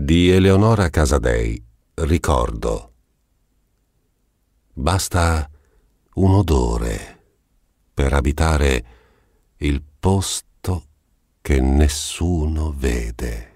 Di Eleonora Casadei, ricordo. Basta un odore per abitare il posto che nessuno vede.